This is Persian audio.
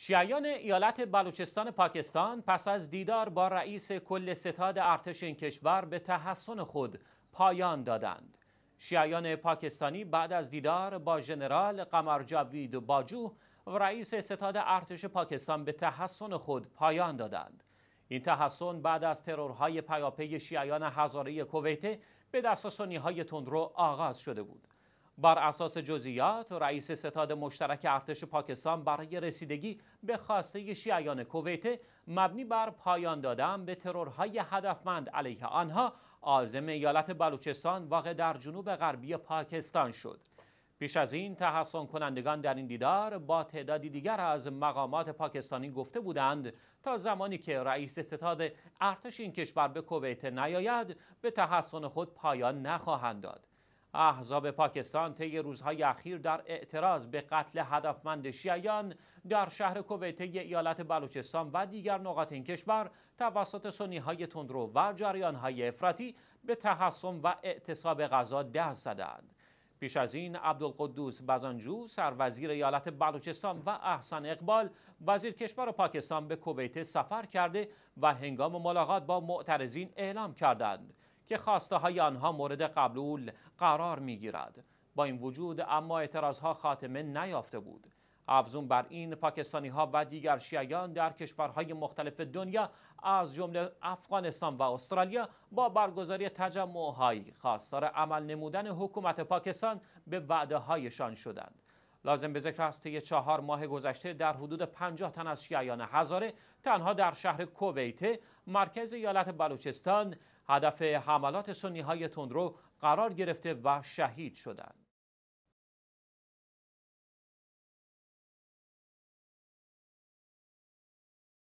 شیعیان ایالت بلوچستان پاکستان پس از دیدار با رئیس کل ستاد ارتش این کشور به تحسن خود پایان دادند. شیعیان پاکستانی بعد از دیدار با ژنرال قمر باجو و رئیس ستاد ارتش پاکستان به تحسن خود پایان دادند. این تحسن بعد از ترورهای پیاپی شیعیان هزاره کویته به دست های تندرو آغاز شده بود. بر اساس جزئیات رئیس ستاد مشترک ارتش پاکستان برای رسیدگی به خواسته شیعیان کویت مبنی بر پایان دادن به ترورهای هدفمند علیه آنها عازم ایالت بلوچستان واقع در جنوب غربی پاکستان شد پیش از این تحسن کنندگان در این دیدار با تعدادی دیگر از مقامات پاکستانی گفته بودند تا زمانی که رئیس ستاد ارتش این کشور به کویت نیاید به تحسن خود پایان نخواهند داد احزاب پاکستان طی روزهای اخیر در اعتراض به قتل هدفمند شیعیان در شهر کویته ایالت بلوچستان و دیگر نقاط این کشور توسط سنی های تندرو و جریان های افراطی به تحصم و اعتصاب غذا دست زدند. پیش از این عبدالقدوس بزانجو سروزیر ایالت بلوچستان و احسن اقبال وزیر کشور پاکستان به کویته سفر کرده و هنگام ملاقات با معترضین اعلام کردند که خواسته های آنها مورد قبول قرار می گیرد. با این وجود اما اعتراض ها خاتمه نیافته بود. افزون بر این پاکستانی ها و دیگر شیعیان در کشورهای مختلف دنیا از جمله افغانستان و استرالیا با برگزاری تجمعهایی خواستار عمل نمودن حکومت پاکستان به وعده هایشان شدند. لازم به ذکر است طی چهار ماه گذشته در حدود 50 تن از شیعیان هزاره تنها در شهر کویت مرکز ایالت بلوچستان هدف حملات سنی های تندرو قرار گرفته و شهید شدند.